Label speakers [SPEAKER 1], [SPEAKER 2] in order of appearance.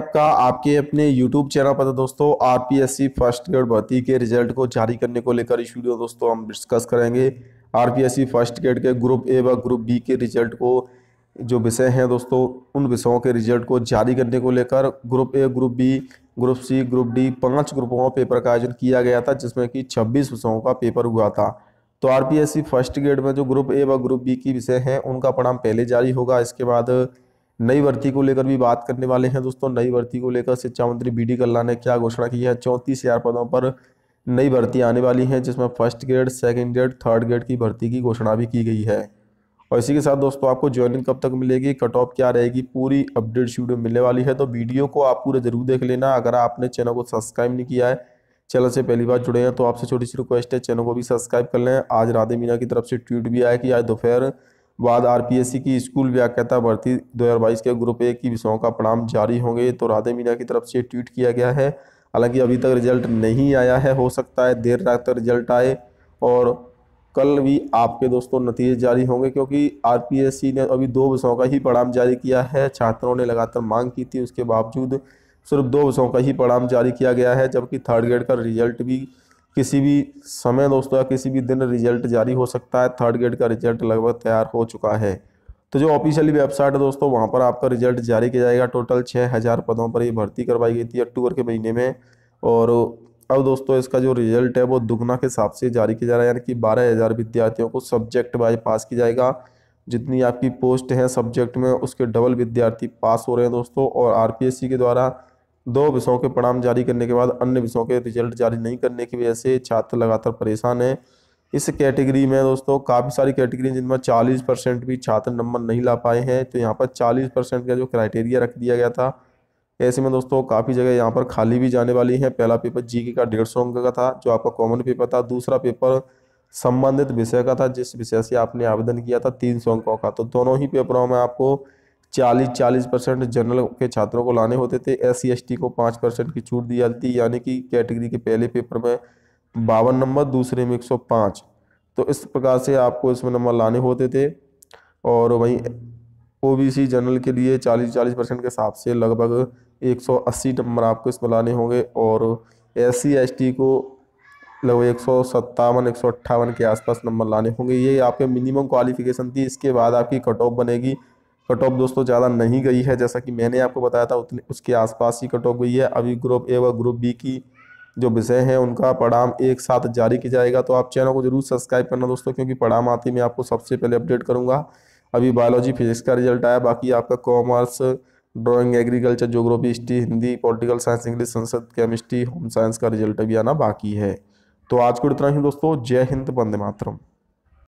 [SPEAKER 1] आपका आपके अपने YouTube चैनल पर तो दोस्तों R P S C first grade भर्ती के रिजल्ट को जारी करने को लेकर इस वीडियो दोस्तों हम डिस्कस करेंगे R P S C first grade के ग्रुप ए व ग्रुप बी के रिजल्ट को जो विषय हैं दोस्तों उन विषयों के रिजल्ट को जारी करने को लेकर group A group B group C group D पाँच ग्रुपों का पेपर का आयोजन किया गया था जिसमें कि छब्बीस विषयों का पेपर हुआ था तो आरपीएससी फर्स्ट ग्रेड में जो ग्रुप ए व ग्रुप बी की विषय हैं उनका परिणाम पहले जारी होगा इसके बाद नई भर्ती को लेकर भी बात करने वाले हैं दोस्तों नई भर्ती को लेकर शिक्षा मंत्री बी डी कल्ला ने क्या घोषणा की है चौंतीस हज़ार पदों पर नई भर्ती आने वाली हैं जिसमें first grade second grade third grade की भर्ती की घोषणा भी की गई है और इसी के साथ दोस्तों आपको ज्वाइनिंग कब तक मिलेगी कट ऑफ क्या रहेगी पूरी अपडेट वीडियो मिलने वाली है तो वीडियो को आप पूरे जरूर देख लेना अगर आपने चैनल को सब्सक्राइब नहीं किया है चैनल से पहली बार जुड़े हैं तो आपसे छोटी सी रिक्वेस्ट है चैनल को भी सब्सक्राइब कर लें आज राधे मीना की तरफ से ट्वीट भी आया कि आज दोपहर बाद आरपीएससी की स्कूल व्याख्याता भर्ती 2022 के ग्रुप ए की विषयों का परिणाम जारी होंगे तो राधे मीना की तरफ से ट्वीट किया गया है हालांकि अभी तक रिजल्ट नहीं आया है हो सकता है देर रात तक रिजल्ट आए और कल भी आपके दोस्तों नतीजे जारी होंगे क्योंकि आर ने अभी दो विषयों का ही परिणाम जारी किया है छात्रों ने लगातार मांग की थी उसके बावजूद सिर्फ दो विषयों का ही परिणाम जारी किया गया है जबकि थर्ड ग्रेड का रिजल्ट भी किसी भी समय दोस्तों या किसी भी दिन रिजल्ट जारी हो सकता है थर्ड ग्रेड का रिजल्ट लगभग तैयार हो चुका है तो जो ऑफिशियली वेबसाइट है दोस्तों वहाँ पर आपका रिजल्ट जारी किया जाएगा टोटल छः हज़ार पदों पर ये भर्ती करवाई गई थी अक्टूबर के महीने में और अब दोस्तों इसका जो रिजल्ट है वो दुगना के हिसाब से जारी किया जा रहा है यानी कि बारह हज़ार विद्यार्थियों को सब्जेक्ट वाइज पास किया जाएगा जितनी आपकी पोस्ट है सब्जेक्ट में उसके डबल विद्यार्थी पास हो रहे हैं दोस्तों और आरपीएससी के द्वारा दो विषयों के परिणाम जारी करने के बाद अन्य विषयों के रिजल्ट जारी नहीं करने की वजह से छात्र लगातार परेशान हैं इस कैटेगरी में दोस्तों काफ़ी सारी कैटेगरी जिनमें 40 परसेंट भी छात्र नंबर नहीं ला पाए हैं तो यहाँ पर 40 परसेंट का जो क्राइटेरिया रख दिया गया था ऐसे में दोस्तों काफ़ी जगह यहाँ पर खाली भी जाने वाली हैं पहला पेपर जी का डेढ़ सौ अंक का था जो आपका कॉमन पेपर था दूसरा पेपर संबंधित विषय का था जिस विषय से आपने आवेदन किया था तीन सौ अंकों का तो दोनों ही पेपरों में आपको चालीस चालीस परसेंट जनरल के छात्रों को लाने होते थे एस सी को पाँच परसेंट की छूट दी जाती थी यानी कि कैटेगरी के पहले पेपर में बावन नंबर दूसरे में एक सौ पाँच तो इस प्रकार से आपको इसमें नंबर लाने होते थे और वहीं ओ बी सी जनरल के लिए चालीस चालीस परसेंट के हिसाब से लगभग एक सौ अस्सी नंबर आपको इसमें लाने होंगे और एस सी को लगभग एक सौ सत्तावन एक सौ अट्ठावन के आसपास नंबर लाने होंगे ये आपके मिनिमम क्वालिफिकेशन थी इसके बाद आपकी कट ऑफ बनेगी कट ऑफ दोस्तों ज़्यादा नहीं गई है जैसा कि मैंने आपको बताया था उतने उसके आसपास ही कट ऑफ गई है अभी ग्रुप ए व ग्रुप बी की जो विषय हैं उनका पढ़ाम एक साथ जारी किया जाएगा तो आप चैनल को जरूर सब्सक्राइब करना दोस्तों क्योंकि पढ़ाम आती मैं आपको सबसे पहले अपडेट करूँगा अभी बायोलॉजी फिजिक्स का रिजल्ट आया बाकी आपका commerce drawing agriculture geography history Hindi political science English संसद केमिस्ट्री होम साइंस का रिजल्ट भी आना बाकी है तो आज को इतना ही दोस्तों जय हिंद बंदे मातरम